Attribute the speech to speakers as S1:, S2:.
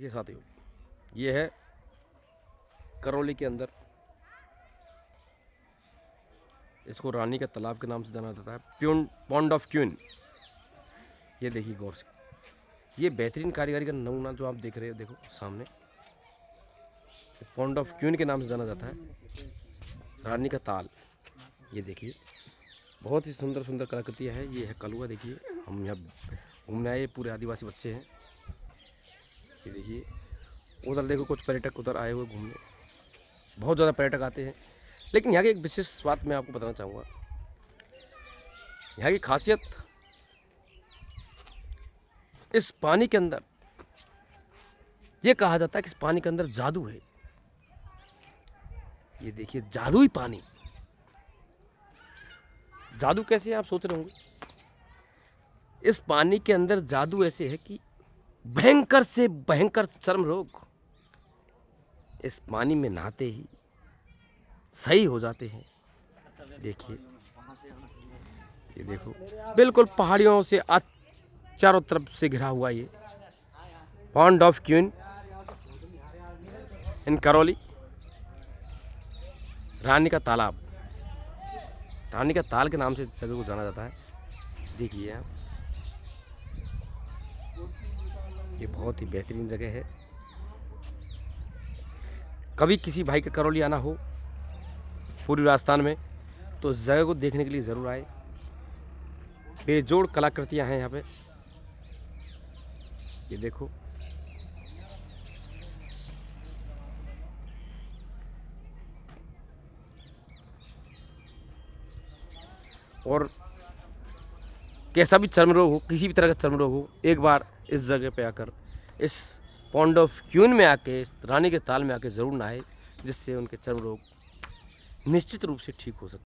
S1: देखिए साथियों ये है करौली के अंदर इसको रानी का तालाब के नाम से जाना जाता है प्यून पॉन्ड ऑफ क्यून ये देखिए गौर से ये बेहतरीन कारीगरी का नमूना जो आप देख रहे हो देखो सामने पॉन्ड ऑफ क्यून के नाम से जाना जाता है रानी का ताल ये देखिए बहुत ही सुंदर सुंदर कलाकृतियाँ है ये है कलुआ देखिए हम यहाँ घूमने आए पूरे आदिवासी बच्चे हैं ये देखिए उधर देखो कुछ पर्यटक उधर आए हुए घूमने बहुत ज़्यादा पर्यटक आते हैं लेकिन यहाँ की एक विशेष बात मैं आपको बताना चाहूँगा यहाँ की खासियत इस पानी के अंदर ये कहा जाता है कि इस पानी के अंदर जादू है ये देखिए जादू ही पानी जादू कैसे है आप सोच रहे होंगे इस पानी के अंदर जादू ऐसे है कि भयंकर से भयंकर चर्म रोग इस पानी में नहाते ही सही हो जाते हैं देखिए ये देखो बिल्कुल पहाड़ियों से चारों तरफ से घिरा हुआ ये pond of queen in Karauli रानी का तालाब रानी का ताल के नाम से जगह को जाना जाता है देखिए आप ये बहुत ही बेहतरीन जगह है कभी किसी भाई का करौली आना हो पूरी राजस्थान में तो इस जगह को देखने के लिए ज़रूर आए बेजोड़ कलाकृतियाँ हैं यहाँ पे ये देखो और कैसा भी चर्म रोग हो किसी भी तरह का चर्म रोग हो एक बार इस जगह पे आकर इस पॉन्ड ऑफ क्यून में आके इस रानी के ताल में आके ज़रूर नहाए जिससे उनके चर्म रोग निश्चित रूप से ठीक हो सकते